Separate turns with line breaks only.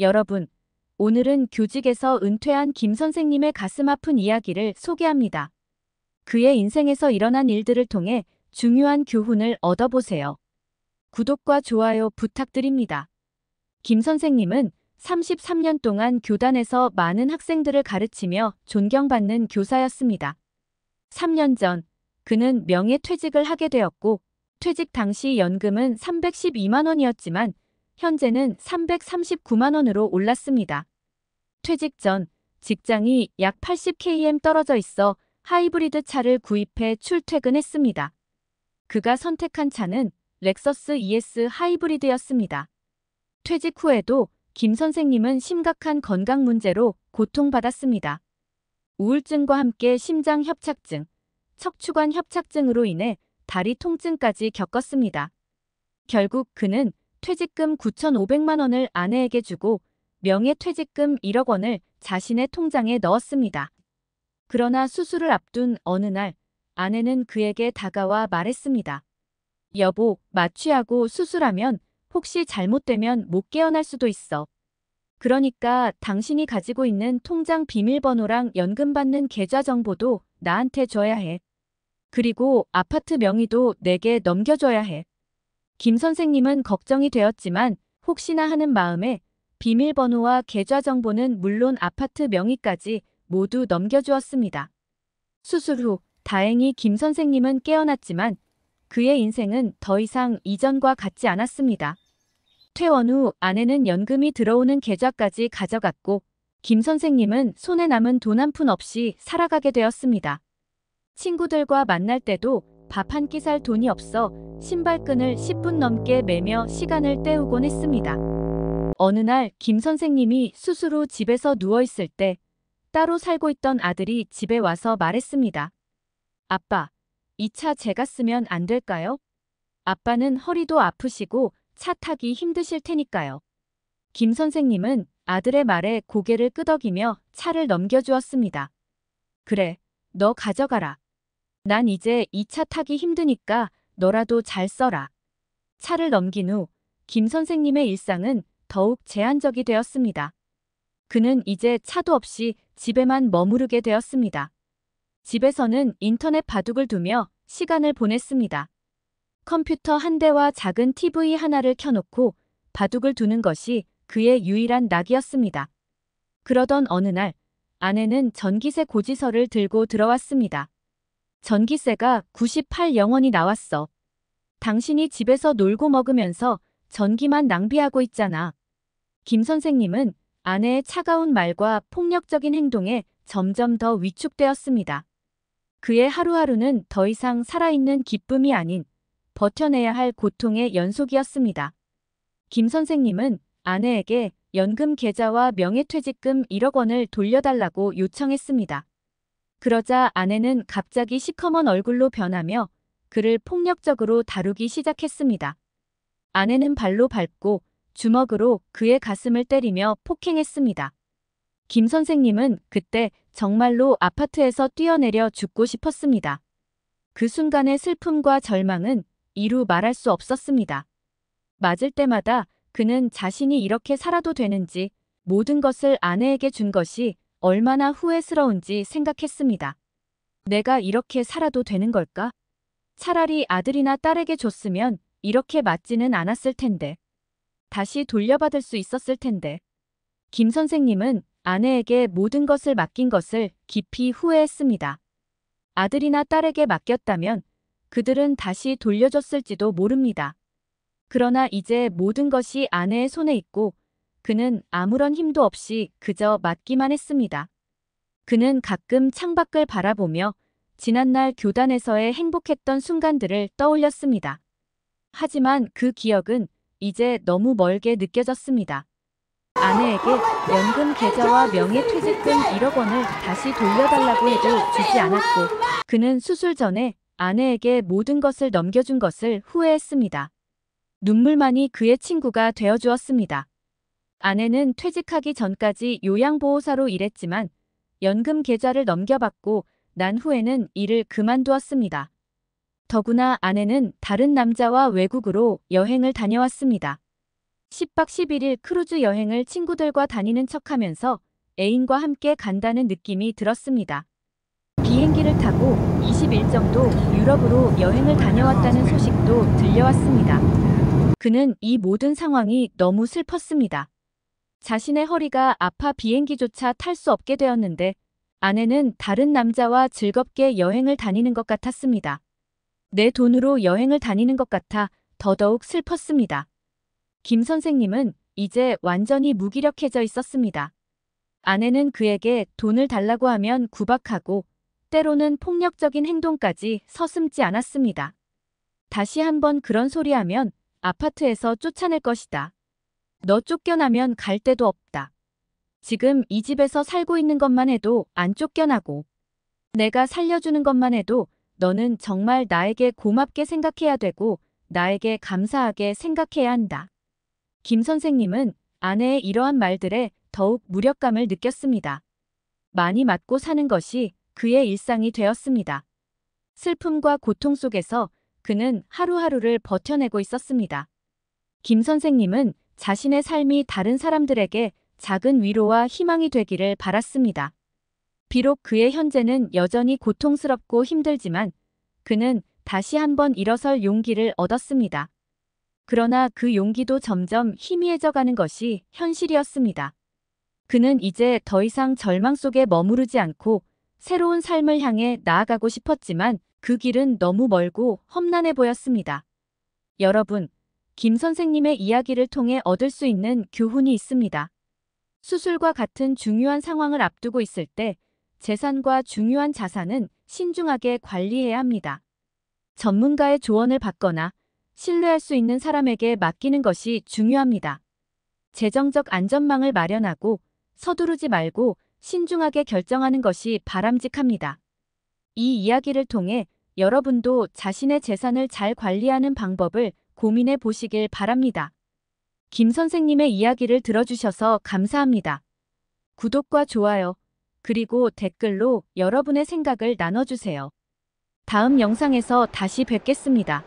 여러분, 오늘은 교직에서 은퇴한 김 선생님의 가슴 아픈 이야기를 소개합니다. 그의 인생에서 일어난 일들을 통해 중요한 교훈을 얻어보세요. 구독과 좋아요 부탁드립니다. 김 선생님은 33년 동안 교단에서 많은 학생들을 가르치며 존경받는 교사였습니다. 3년 전, 그는 명예퇴직을 하게 되었고, 퇴직 당시 연금은 312만 원이었지만 현재는 339만 원으로 올랐습니다. 퇴직 전 직장이 약 80km 떨어져 있어 하이브리드 차를 구입해 출퇴근했습니다. 그가 선택한 차는 렉서스 ES 하이브리드였습니다. 퇴직 후에도 김 선생님은 심각한 건강 문제로 고통받았습니다. 우울증과 함께 심장 협착증, 척추관 협착증으로 인해 다리 통증까지 겪었습니다. 결국 그는 퇴직금 9,500만 원을 아내에게 주고 명예퇴직금 1억 원을 자신의 통장에 넣었습니다. 그러나 수술을 앞둔 어느 날 아내는 그에게 다가와 말했습니다. 여보, 마취하고 수술하면 혹시 잘못되면 못 깨어날 수도 있어. 그러니까 당신이 가지고 있는 통장 비밀번호랑 연금받는 계좌 정보도 나한테 줘야 해. 그리고 아파트 명의도 내게 넘겨줘야 해. 김 선생님은 걱정이 되었지만 혹시나 하는 마음에 비밀번호와 계좌 정보는 물론 아파트 명의까지 모두 넘겨주었습니다. 수술 후 다행히 김 선생님은 깨어났지만 그의 인생은 더 이상 이전과 같지 않았습니다. 퇴원 후 아내는 연금이 들어오는 계좌까지 가져갔고 김 선생님은 손에 남은 돈 한 푼 없이 살아가게 되었습니다. 친구들과 만날 때도 밥한끼살 돈이 없어 신발끈을 10분 넘게 매며 시간을 때우곤 했습니다. 어느 날 김 선생님이 스스로 집에서 누워있을 때 따로 살고 있던 아들이 집에 와서 말했습니다. 아빠, 이 차 제가 쓰면 안 될까요? 아빠는 허리도 아프시고 차 타기 힘드실 테니까요. 김 선생님은 아들의 말에 고개를 끄덕이며 차를 넘겨주었습니다. 그래, 너 가져가라. 난 이제 이 차 타기 힘드니까 너라도 잘 써라. 차를 넘긴 후 김 선생님의 일상은 더욱 제한적이 되었습니다. 그는 이제 차도 없이 집에만 머무르게 되었습니다. 집에서는 인터넷 바둑을 두며 시간을 보냈습니다. 컴퓨터 한 대와 작은 TV 하나를 켜놓고 바둑을 두는 것이 그의 유일한 낙이었습니다. 그러던 어느 날 아내는 전기세 고지서를 들고 들어왔습니다. 전기세가 98영원이 나왔어. 당신이 집에서 놀고 먹으면서 전기만 낭비하고 있잖아. 김 선생님은 아내의 차가운 말과 폭력적인 행동에 점점 더 위축되었습니다. 그의 하루하루는 더 이상 살아있는 기쁨이 아닌 버텨내야 할 고통의 연속이었습니다. 김 선생님은 아내에게 연금 계좌와 명예퇴직금 1억 원을 돌려달라고 요청했습니다. 그러자 아내는 갑자기 시커먼 얼굴로 변하며 그를 폭력적으로 다루기 시작했습니다. 아내는 발로 밟고 주먹으로 그의 가슴을 때리며 폭행했습니다. 김 선생님은 그때 정말로 아파트에서 뛰어내려 죽고 싶었습니다. 그 순간의 슬픔과 절망은 이루 말할 수 없었습니다. 맞을 때마다 그는 자신이 이렇게 살아도 되는지 모든 것을 아내에게 준 것이 얼마나 후회스러운지 생각했습니다. 내가 이렇게 살아도 되는 걸까? 차라리 아들이나 딸에게 줬으면 이렇게 맞지는 않았을 텐데. 다시 돌려받을 수 있었을 텐데. 김 선생님은 아내에게 모든 것을 맡긴 것을 깊이 후회했습니다. 아들이나 딸에게 맡겼다면 그들은 다시 돌려줬을지도 모릅니다. 그러나 이제 모든 것이 아내의 손에 있고 그는 아무런 힘도 없이 그저 맞기만 했습니다. 그는 가끔 창밖을 바라보며 지난날 교단에서의 행복했던 순간들을 떠올렸습니다. 하지만 그 기억은 이제 너무 멀게 느껴졌습니다. 아내에게 연금 계좌와 명예퇴직금 1억 원을 다시 돌려달라고 해도 주지 않았고 그는 수술 전에 아내에게 모든 것을 넘겨준 것을 후회했습니다. 눈물만이 그의 친구가 되어주었습니다. 아내는 퇴직하기 전까지 요양보호사로 일했지만 연금 계좌를 넘겨받고 난 후에는 일을 그만두었습니다. 더구나 아내는 다른 남자와 외국으로 여행을 다녀왔습니다. 10박 11일 크루즈 여행을 친구들과 다니는 척하면서 애인과 함께 간다는 느낌이 들었습니다. 비행기를 타고 20일 정도 유럽으로 여행을 다녀왔다는 소식도 들려왔습니다. 그는 이 모든 상황이 너무 슬펐습니다. 자신의 허리가 아파 비행기조차 탈 수 없게 되었는데 아내는 다른 남자와 즐겁게 여행을 다니는 것 같았습니다. 내 돈으로 여행을 다니는 것 같아 더더욱 슬펐습니다. 김 선생님은 이제 완전히 무기력해져 있었습니다. 아내는 그에게 돈을 달라고 하면 구박하고 때로는 폭력적인 행동까지 서슴지 않았습니다. 다시 한번 그런 소리 하면 아파트에서 쫓아낼 것이다. 너 쫓겨나면 갈 데도 없다. 지금 이 집에서 살고 있는 것만 해도 안 쫓겨나고 내가 살려주는 것만 해도 너는 정말 나에게 고맙게 생각해야 되고 나에게 감사하게 생각해야 한다. 김 선생님은 아내의 이러한 말들에 더욱 무력감을 느꼈습니다. 많이 맞고 사는 것이 그의 일상이 되었습니다. 슬픔과 고통 속에서 그는 하루하루를 버텨내고 있었습니다. 김 선생님은 자신의 삶이 다른 사람들에게 작은 위로와 희망이 되기를 바랐습니다. 비록 그의 현재는 여전히 고통스럽고 힘들지만 그는 다시 한번 일어설 용기를 얻었습니다. 그러나 그 용기도 점점 희미해져가는 것이 현실이었습니다. 그는 이제 더 이상 절망 속에 머무르지 않고 새로운 삶을 향해 나아가고 싶었지만 그 길은 너무 멀고 험난해 보였습니다. 여러분, 김 선생님의 이야기를 통해 얻을 수 있는 교훈이 있습니다. 수술과 같은 중요한 상황을 앞두고 있을 때 재산과 중요한 자산은 신중하게 관리해야 합니다. 전문가의 조언을 받거나 신뢰할 수 있는 사람에게 맡기는 것이 중요합니다. 재정적 안전망을 마련하고 서두르지 말고 신중하게 결정하는 것이 바람직합니다. 이 이야기를 통해 여러분도 자신의 재산을 잘 관리하는 방법을 고민해 보시길 바랍니다. 김 선생님의 이야기를 들어주셔서 감사합니다. 구독과 좋아요, 그리고 댓글로 여러분의 생각을 나눠주세요. 다음 영상에서 다시 뵙겠습니다.